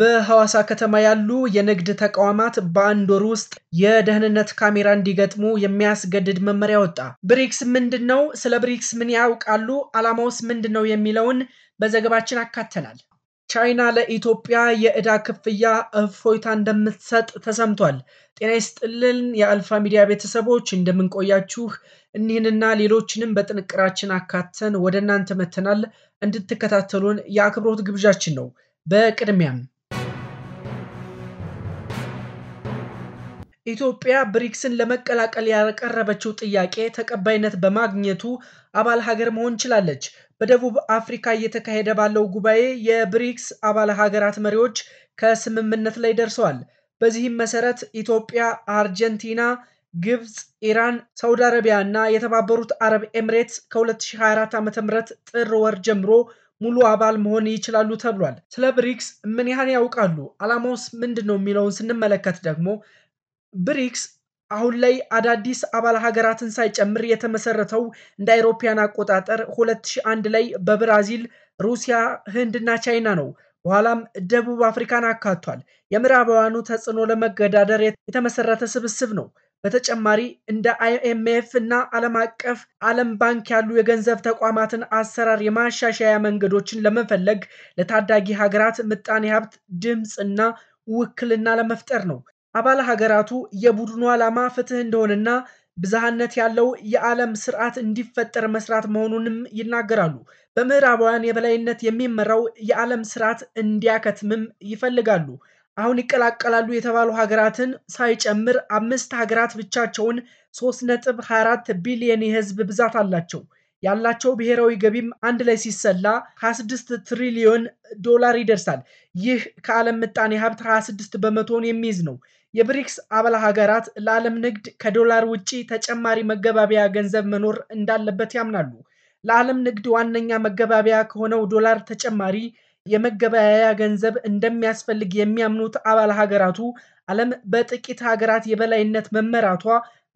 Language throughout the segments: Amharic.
በሐዋሳ ከተማ ያሉ የንግድ ተቋማት በአንድ ወር ውስጥ የደህንነት ካሜራ እንዲገጥሙ የሚያስገድድ መመሪያ ወጣ። ብሪክስ ምንድን ነው? ስለ ብሪክስ ምን ያውቃሉ? ዓላማውስ ምንድን ነው? የሚለውን በዘገባችን አካተናል። ቻይና ለኢትዮጵያ የዕዳ ክፍያ እፎይታ እንደምትሰጥ ተሰምቷል። ጤና ይስጥልን የአልፋ ሚዲያ ቤተሰቦች እንደምንቆያችሁ፣ እኒህንና ሌሎችንም በጥንቅራችን አካተን ወደ እናንተ መተናል። እንድትከታተሉን የአክብሮት ግብዣችን ነው። በቅድሚያም ኢትዮጵያ ብሪክስን ለመቀላቀል ያቀረበችው ጥያቄ ተቀባይነት በማግኘቱ አባል ሀገር መሆን ችላለች። በደቡብ አፍሪካ እየተካሄደ ባለው ጉባኤ የብሪክስ አባል ሀገራት መሪዎች ከስምምነት ላይ ደርሰዋል። በዚህም መሰረት ኢትዮጵያ፣ አርጀንቲና፣ ግብፅ፣ ኢራን፣ ሳውዲ አረቢያ እና የተባበሩት አረብ ኤምሬትስ ከ2024 ዓ ም ጥር ወር ጀምሮ ሙሉ አባል መሆን ይችላሉ ተብሏል። ስለ ብሪክስ ምን ያህል ያውቃሉ? ዓላማውስ ምንድን ነው የሚለውን ስንመለከት ደግሞ ብሪክስ አሁን ላይ አዳዲስ አባል ሀገራትን ሳይጨምር የተመሰረተው እንደ አውሮፓውያን አቆጣጠር 2001 ላይ በብራዚል፣ ሩሲያ፣ ህንድና ቻይና ነው። በኋላም ደቡብ አፍሪካን አካቷል። የምዕራባውያኑ ተጽዕኖ ለመገዳደር የተመሰረተ ስብስብ ነው። በተጨማሪ እንደ አይኤምኤፍ እና ዓለም አቀፍ ዓለም ባንክ ያሉ የገንዘብ ተቋማትን አሰራር የማሻሻያ መንገዶችን ለመፈለግ ለታዳጊ ሀገራት ምጣኔ ሀብት ድምፅና ውክልና ለመፍጠር ነው። አባል ሀገራቱ የቡድኑ ዓላማ ፍትህ እንደሆነና ብዝሃነት ያለው የዓለም ስርዓት እንዲፈጠር መስራት መሆኑንም ይናገራሉ። በምዕራባውያን የበላይነት የሚመራው የዓለም ስርዓት እንዲያከትምም ይፈልጋሉ። አሁን ይቀላቀላሉ የተባሉ ሀገራትን ሳይጨምር አምስት ሀገራት ብቻቸውን 3.24 ቢሊየን የህዝብ ብዛት አላቸው። ያላቸው ብሔራዊ ገቢም አንድ ላይ ሲሰላ 26 ትሪሊዮን ዶላር ይደርሳል። ይህ ከዓለም ምጣኔ ሀብት 26 በመቶን የሚይዝ ነው። የብሪክስ አባል ሀገራት ለዓለም ንግድ ከዶላር ውጪ ተጨማሪ መገባቢያ ገንዘብ መኖር እንዳለበት ያምናሉ። ለዓለም ንግድ ዋነኛ መገባቢያ ከሆነው ዶላር ተጨማሪ የመገበያያ ገንዘብ እንደሚያስፈልግ የሚያምኑት አባል ሀገራቱ ዓለም በጥቂት ሀገራት የበላይነት መመራቷ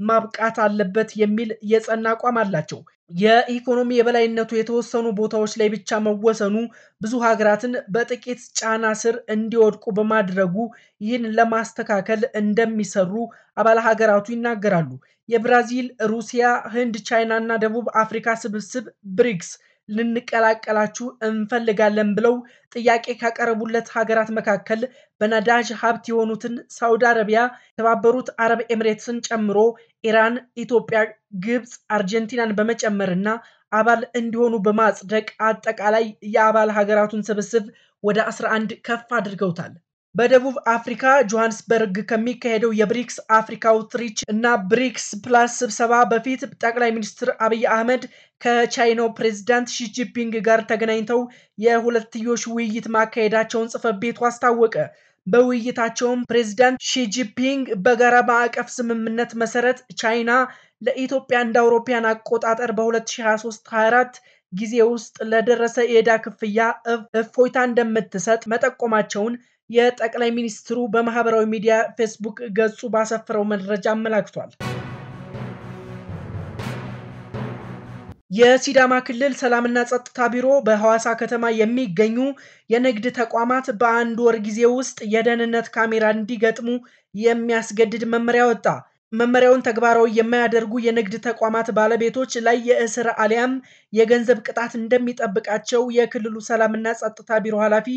ማብቃት አለበት የሚል የጸና አቋም አላቸው። የኢኮኖሚ የበላይነቱ የተወሰኑ ቦታዎች ላይ ብቻ መወሰኑ ብዙ ሀገራትን በጥቂት ጫና ስር እንዲወድቁ በማድረጉ ይህን ለማስተካከል እንደሚሰሩ አባል ሀገራቱ ይናገራሉ። የብራዚል፣ ሩሲያ፣ ህንድ፣ ቻይና እና ደቡብ አፍሪካ ስብስብ ብሪክስ ልንቀላቀላችሁ እንፈልጋለን ብለው ጥያቄ ካቀረቡለት ሀገራት መካከል በነዳጅ ሀብት የሆኑትን ሳውዲ አረቢያ፣ የተባበሩት አረብ ኤምሬትስን ጨምሮ ኢራን፣ ኢትዮጵያ፣ ግብፅ፣ አርጀንቲናን በመጨመርና አባል እንዲሆኑ በማጽደቅ አጠቃላይ የአባል ሀገራቱን ስብስብ ወደ 11 ከፍ አድርገውታል። በደቡብ አፍሪካ ጆሃንስበርግ ከሚካሄደው የብሪክስ አፍሪካ አውትሪች እና ብሪክስ ፕላስ ስብሰባ በፊት ጠቅላይ ሚኒስትር አብይ አህመድ ከቻይናው ፕሬዚዳንት ሺጂፒንግ ጋር ተገናኝተው የሁለትዮሽ ውይይት ማካሄዳቸውን ጽፈት ቤቱ አስታወቀ። በውይይታቸውም ፕሬዚዳንት ሺጂፒንግ በጋራ ማዕቀፍ ስምምነት መሰረት ቻይና ለኢትዮጵያ እንደ አውሮፓያን አቆጣጠር በ2023/24 ጊዜ ውስጥ ለደረሰ የዕዳ ክፍያ እፎይታ እንደምትሰጥ መጠቆማቸውን የጠቅላይ ሚኒስትሩ በማህበራዊ ሚዲያ ፌስቡክ ገጹ ባሰፈረው መረጃ አመላክቷል። የሲዳማ ክልል ሰላምና ጸጥታ ቢሮ በሐዋሳ ከተማ የሚገኙ የንግድ ተቋማት በአንድ ወር ጊዜ ውስጥ የደህንነት ካሜራ እንዲገጥሙ የሚያስገድድ መመሪያ ወጣ። መመሪያውን ተግባራዊ የማያደርጉ የንግድ ተቋማት ባለቤቶች ላይ የእስር አሊያም የገንዘብ ቅጣት እንደሚጠብቃቸው የክልሉ ሰላምና ጸጥታ ቢሮ ኃላፊ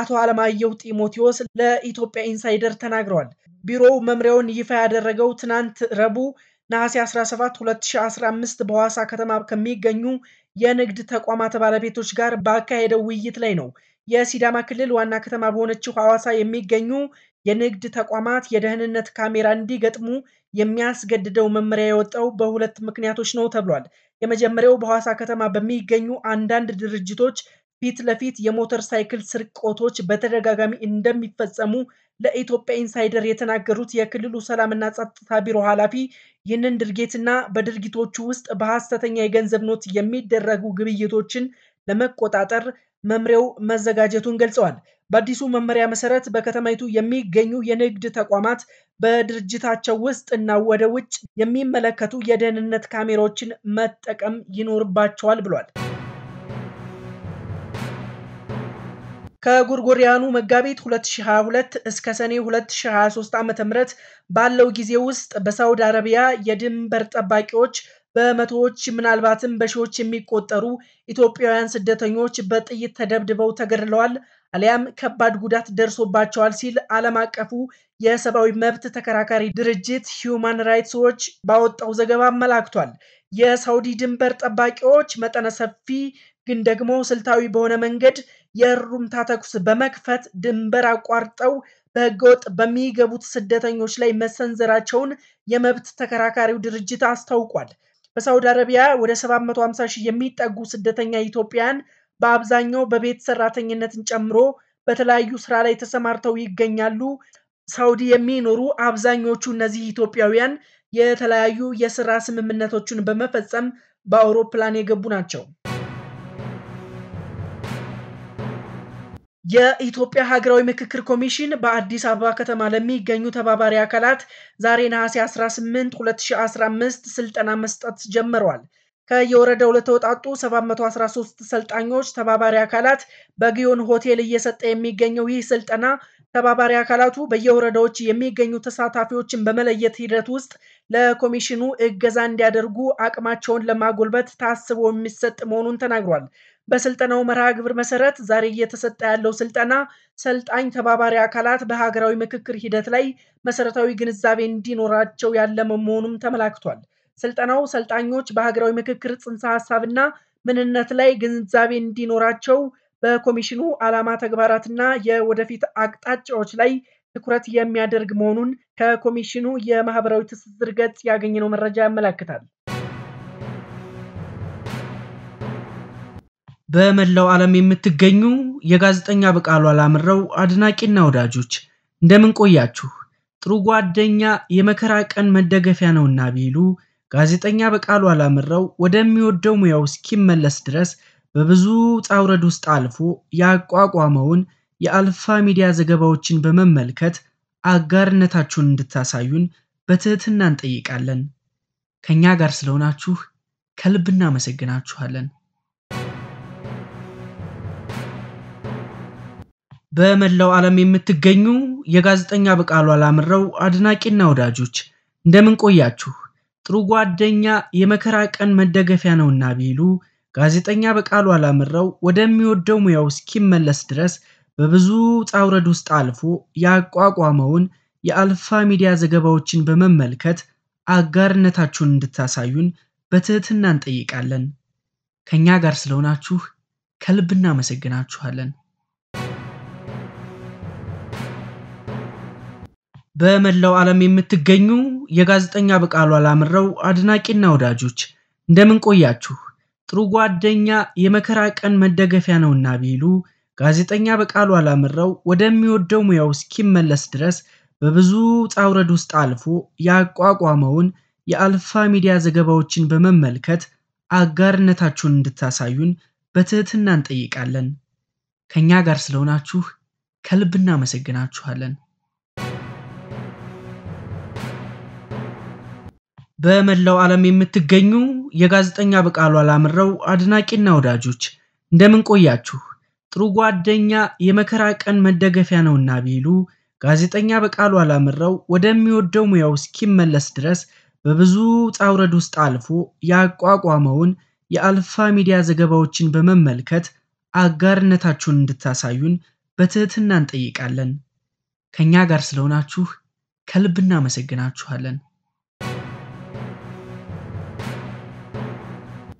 አቶ አለማየሁ ጢሞቴዎስ ለኢትዮጵያ ኢንሳይደር ተናግረዋል። ቢሮው መምሪያውን ይፋ ያደረገው ትናንት ረቡዕ ነሐሴ 17 2015 በሐዋሳ ከተማ ከሚገኙ የንግድ ተቋማት ባለቤቶች ጋር ባካሄደው ውይይት ላይ ነው። የሲዳማ ክልል ዋና ከተማ በሆነችው ሐዋሳ የሚገኙ የንግድ ተቋማት የደህንነት ካሜራ እንዲገጥሙ የሚያስገድደው መመሪያ የወጣው በሁለት ምክንያቶች ነው ተብሏል። የመጀመሪያው በሐዋሳ ከተማ በሚገኙ አንዳንድ ድርጅቶች ፊት ለፊት የሞተር ሳይክል ስርቆቶች በተደጋጋሚ እንደሚፈጸሙ ለኢትዮጵያ ኢንሳይደር የተናገሩት የክልሉ ሰላምና ጸጥታ ቢሮ ኃላፊ ይህንን ድርጊትና በድርጊቶቹ ውስጥ በሐሰተኛ የገንዘብ ኖት የሚደረጉ ግብይቶችን ለመቆጣጠር መምሪያው መዘጋጀቱን ገልጸዋል። በአዲሱ መመሪያ መሰረት በከተማይቱ የሚገኙ የንግድ ተቋማት በድርጅታቸው ውስጥ እና ወደ ውጭ የሚመለከቱ የደህንነት ካሜራዎችን መጠቀም ይኖርባቸዋል ብሏል። ከጉርጎሪያኑ መጋቢት 2022 እስከ ሰኔ 2023 ዓ ም ባለው ጊዜ ውስጥ በሳውዲ አረቢያ የድንበር ጠባቂዎች በመቶዎች ምናልባትም በሺዎች የሚቆጠሩ ኢትዮጵያውያን ስደተኞች በጥይት ተደብድበው ተገድለዋል አሊያም ከባድ ጉዳት ደርሶባቸዋል ሲል ዓለም አቀፉ የሰብአዊ መብት ተከራካሪ ድርጅት ሂዩማን ራይትስ ዎች ባወጣው ዘገባ አመላክቷል። የሳውዲ ድንበር ጠባቂዎች መጠነ ሰፊ ግን ደግሞ ስልታዊ በሆነ መንገድ የእሩምታ ተኩስ በመክፈት ድንበር አቋርጠው በህገወጥ በሚገቡት ስደተኞች ላይ መሰንዘራቸውን የመብት ተከራካሪው ድርጅት አስታውቋል። በሳውዲ አረቢያ ወደ 750 ሺህ የሚጠጉ ስደተኛ ኢትዮጵያን በአብዛኛው በቤት ሰራተኝነትን ጨምሮ በተለያዩ ስራ ላይ ተሰማርተው ይገኛሉ። ሳውዲ የሚኖሩ አብዛኞቹ እነዚህ ኢትዮጵያውያን የተለያዩ የስራ ስምምነቶችን በመፈጸም በአውሮፕላን የገቡ ናቸው። የኢትዮጵያ ሀገራዊ ምክክር ኮሚሽን በአዲስ አበባ ከተማ ለሚገኙ ተባባሪ አካላት ዛሬ ነሐሴ 18 2015 ስልጠና መስጠት ጀምረዋል። ከየወረዳው ለተወጣጡ 713 ሰልጣኞች ተባባሪ አካላት በጊዮን ሆቴል እየሰጠ የሚገኘው ይህ ስልጠና ተባባሪ አካላቱ በየወረዳዎች የሚገኙ ተሳታፊዎችን በመለየት ሂደት ውስጥ ለኮሚሽኑ እገዛ እንዲያደርጉ አቅማቸውን ለማጎልበት ታስቦ የሚሰጥ መሆኑን ተናግሯል። በስልጠናው መርሃ ግብር መሰረት ዛሬ እየተሰጠ ያለው ስልጠና ሰልጣኝ ተባባሪ አካላት በሀገራዊ ምክክር ሂደት ላይ መሰረታዊ ግንዛቤ እንዲኖራቸው ያለመ መሆኑም ተመላክቷል። ስልጠናው ሰልጣኞች በሀገራዊ ምክክር ጽንሰ ሀሳብና ምንነት ላይ ግንዛቤ እንዲኖራቸው በኮሚሽኑ ዓላማ ተግባራትና የወደፊት አቅጣጫዎች ላይ ትኩረት የሚያደርግ መሆኑን ከኮሚሽኑ የማህበራዊ ትስስር ገጽ ያገኘነው መረጃ ያመላክታል። በመላው ዓለም የምትገኙ የጋዜጠኛ በቃሉ አላምረው አድናቂና ወዳጆች እንደምን ቆያችሁ? ጥሩ ጓደኛ የመከራ ቀን መደገፊያ ነውና ቢሉ ጋዜጠኛ በቃሉ አላምረው ወደሚወደው ሙያው እስኪመለስ ድረስ በብዙ ጣውረድ ውስጥ አልፎ ያቋቋመውን የአልፋ ሚዲያ ዘገባዎችን በመመልከት አጋርነታችሁን እንድታሳዩን በትህትና እንጠይቃለን። ከእኛ ጋር ስለሆናችሁ ከልብ እናመሰግናችኋለን። በመላው ዓለም የምትገኙ የጋዜጠኛ በቃሉ አላምረው አድናቂና ወዳጆች እንደምን ቆያችሁ? ጥሩ ጓደኛ የመከራ ቀን መደገፊያ ነውና ቢሉ ጋዜጠኛ በቃሉ አላምረው ወደሚወደው ሙያው እስኪመለስ ድረስ በብዙ ጣውረድ ውስጥ አልፎ ያቋቋመውን የአልፋ ሚዲያ ዘገባዎችን በመመልከት አጋርነታችሁን እንድታሳዩን በትህትና እንጠይቃለን። ከእኛ ጋር ስለሆናችሁ ከልብ እናመሰግናችኋለን። በመላው ዓለም የምትገኙ የጋዜጠኛ በቃሉ አላምረው አድናቂና ወዳጆች እንደምን ቆያችሁ? ጥሩ ጓደኛ የመከራ ቀን መደገፊያ ነውና ቢሉ ጋዜጠኛ በቃሉ አላምረው ወደሚወደው ሙያው እስኪመለስ ድረስ በብዙ ጣውረድ ውስጥ አልፎ ያቋቋመውን የአልፋ ሚዲያ ዘገባዎችን በመመልከት አጋርነታችሁን እንድታሳዩን በትህትና እንጠይቃለን። ከእኛ ጋር ስለሆናችሁ ከልብ እናመሰግናችኋለን። በመላው ዓለም የምትገኙ የጋዜጠኛ በቃሉ አላምረው አድናቂና ወዳጆች እንደምን ቆያችሁ? ጥሩ ጓደኛ የመከራ ቀን መደገፊያ ነውና ቢሉ ጋዜጠኛ በቃሉ አላምረው ወደሚወደው ሙያው እስኪመለስ ድረስ በብዙ ጣውረድ ውስጥ አልፎ ያቋቋመውን የአልፋ ሚዲያ ዘገባዎችን በመመልከት አጋርነታችሁን እንድታሳዩን በትህትና እንጠይቃለን። ከእኛ ጋር ስለሆናችሁ ከልብ እናመሰግናችኋለን።